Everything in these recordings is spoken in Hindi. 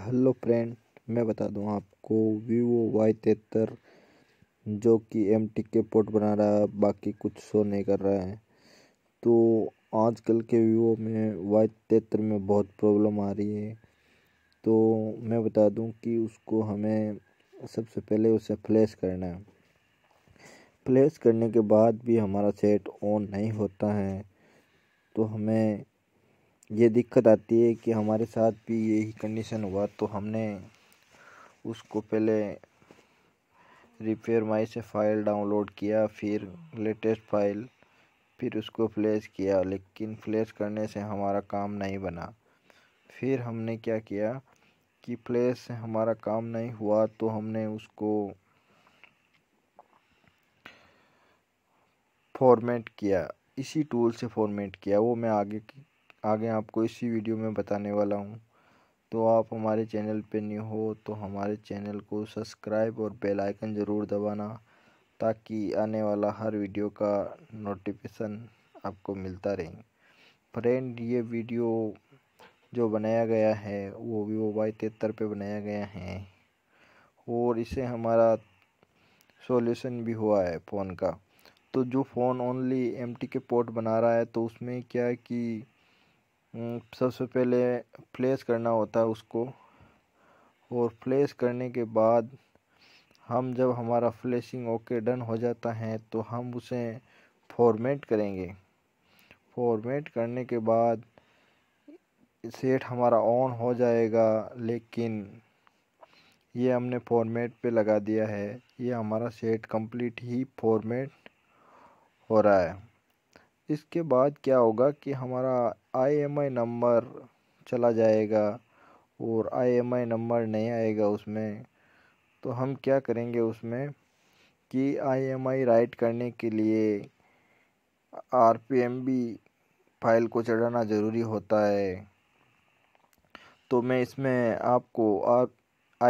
हेलो फ्रेंड मैं बता दूं आपको वीवो वाई तिहत्तर जो कि एम टी के पोर्ट बना रहा है बाकी कुछ शो नहीं कर रहा है तो आजकल के वीवो में वाई तिहत्तर में बहुत प्रॉब्लम आ रही है तो मैं बता दूं कि उसको हमें सबसे पहले उसे फ्लैश करना है फ्लैश करने के बाद भी हमारा सेट ऑन नहीं होता है तो हमें ये दिक्कत आती है कि हमारे साथ भी यही कंडीशन हुआ तो हमने उसको पहले रिपेयर माई से फ़ाइल डाउनलोड किया फिर लेटेस्ट फाइल फिर उसको फ्लैश किया लेकिन फ्लैश करने से हमारा काम नहीं बना फिर हमने क्या किया कि फ्लैश से हमारा काम नहीं हुआ तो हमने उसको फॉर्मेट किया इसी टूल से फॉर्मेट किया वो मैं आगे की आगे आपको इसी वीडियो में बताने वाला हूँ तो आप हमारे चैनल पे न्यू हो तो हमारे चैनल को सब्सक्राइब और बेल आइकन ज़रूर दबाना ताकि आने वाला हर वीडियो का नोटिफिकेशन आपको मिलता रहे फ्रेंड ये वीडियो जो बनाया गया है वो वीवो वाई तिहत्तर पर बनाया गया है और इसे हमारा सॉल्यूशन भी हुआ है फ़ोन का तो जो फ़ोन ओनली एम के पोर्ट बना रहा है तो उसमें क्या है कि हम्म, सबसे पहले प्लेस करना होता है उसको और प्लेस करने के बाद हम जब हमारा फ्लैशिंग ओके डन हो जाता है तो हम उसे फॉर्मेट करेंगे फॉर्मेट करने के बाद सेट हमारा ऑन हो जाएगा लेकिन ये हमने फॉर्मेट पे लगा दिया है ये हमारा सेट कंप्लीट ही फॉर्मेट हो रहा है इसके बाद क्या होगा कि हमारा आईएमआई नंबर चला जाएगा और आईएमआई नंबर नहीं आएगा उसमें तो हम क्या करेंगे उसमें कि आईएमआई राइट करने के लिए आरपीएमबी फाइल को चढ़ाना ज़रूरी होता है तो मैं इसमें आपको आर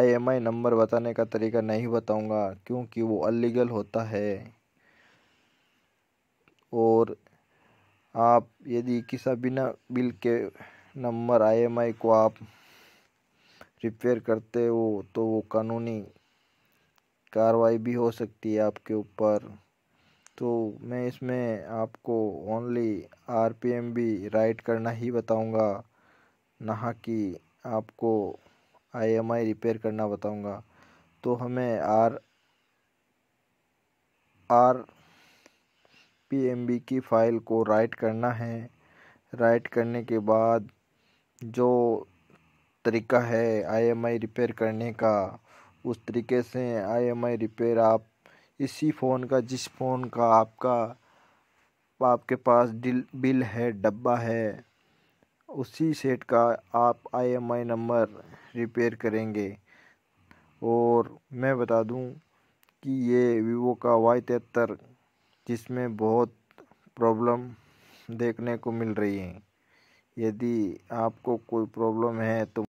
आईएमआई नंबर बताने का तरीका नहीं बताऊंगा क्योंकि वो अलीगल होता है और आप यदि किसा बिना बिल के नंबर आईएमआई को आप रिपेयर करते हो तो वो कानूनी कार्रवाई भी हो सकती है आपके ऊपर तो मैं इसमें आपको ओनली आर पी एम भी राइट करना ही बताऊंगा ना कि आपको आई एम आई रिपेयर करना बताऊंगा तो हमें आर आर पी की फ़ाइल को राइट करना है राइट करने के बाद जो तरीका है आईएमआई रिपेयर करने का उस तरीके से आईएमआई रिपेयर आप इसी फ़ोन का जिस फ़ोन का आपका आपके पास डिल बिल है डब्बा है उसी सेट का आप आईएमआई नंबर रिपेयर करेंगे और मैं बता दूं कि ये वीवो का वाई तिहत्तर जिसमें बहुत प्रॉब्लम देखने को मिल रही है यदि आपको कोई प्रॉब्लम है तो